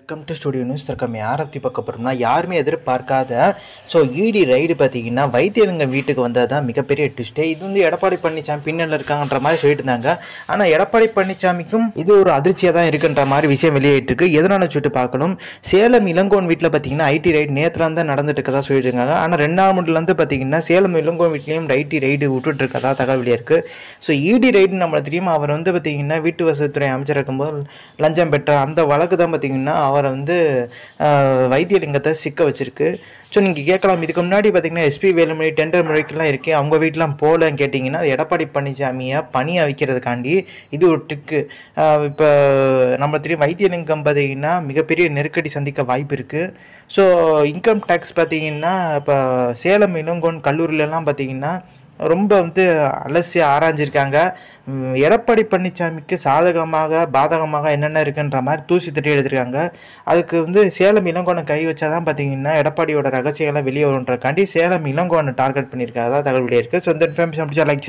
welcome to studio news தற்கம் யாரை பற்றி பார்க்க போகிறோம்னா யாருமே எதிர்பார்க்காத ஸோ இடி ரைடு பார்த்தீங்கன்னா வைத்தியலிங்க வீட்டுக்கு வந்தால் தான் மிகப்பெரிய ட்விஸ்ட்டே இது வந்து எடப்பாடி பழனிசாமி பின்னல் இருக்காங்கன்ற மாதிரி சொல்லிட்டு இருந்தாங்க ஆனால் எடப்பாடி பழனிசாமிக்கும் இது ஒரு அதிர்ச்சியாக தான் இருக்குன்ற மாதிரி விஷயம் இருக்கு எதனால சொல்லிட்டு பார்க்கணும் சேலம் இளங்கோன் வீட்டில் பார்த்தீங்கன்னா ஐடி ரைடு நேற்றுல தான் நடந்துட்டு இருக்கதா சொல்லிட்டு இருக்காங்க ஆனால் ரெண்டாம் மட்டும்லேருந்து பார்த்தீங்கன்னா சேலம் இளங்கோன் வீட்லேயும் ஐடி ரைடு விட்டுட்டு இருக்கதா தகவல் இருக்குது ஸோ இடி e ரைடு நம்மளை தெரியும் அவர் வந்து பார்த்தீங்கன்னா வீட்டு வசதித்துறை அமைச்சர் இருக்கும்போது லஞ்சம் பெற்றார் அந்த வழக்கு தான் பார்த்தீங்கன்னா அவரை வந்து வைத்தியலிங்கத்தை சிக்க வச்சிருக்கு ஸோ நீங்கள் கேட்கலாம் இதுக்கு முன்னாடி பார்த்தீங்கன்னா எஸ்பி வேலுமணி டெண்டர் முறைக்கெல்லாம் இருக்குது அவங்க வீட்டெலாம் போகலன்னு கேட்டிங்கன்னா அது எடப்பாடி பழனிசாமியை பணியை வைக்கிறதுக்காண்டி இது ஒரு ட்ரிக்கு இப்போ நம்ம தெரியும் வைத்தியலிங்கம் பார்த்தீங்கன்னா மிகப்பெரிய நெருக்கடி சந்திக்க வாய்ப்பு இருக்குது ஸோ இன்கம் டேக்ஸ் பார்த்தீங்கன்னா இப்போ சேலம் இளங்கோன் கல்லூரிலலாம் பார்த்திங்கன்னா ரொம்ப வந்து அலசி ஆராய்ஞ்சிருக்காங்க எடப்பாடி பழனிசாமிக்கு சாதகமாக பாதகமாக என்னென்ன இருக்குன்ற மாதிரி தூசி தட்டி எடுத்திருக்காங்க அதுக்கு வந்து சேலம் இளங்கோணம் கை தான் பார்த்தீங்கன்னா எடப்பாடியோட ரகசியங்கள்லாம் வெளியே வரும்ன்றக்காண்டி சேலம் இளங்கோணம் டார்கெட் பண்ணியிருக்காங்க அதான் தகவல் இருக்குது ஸோ இந்த இன்ஃபர்மேஷன் அப்படிச்சா லைக்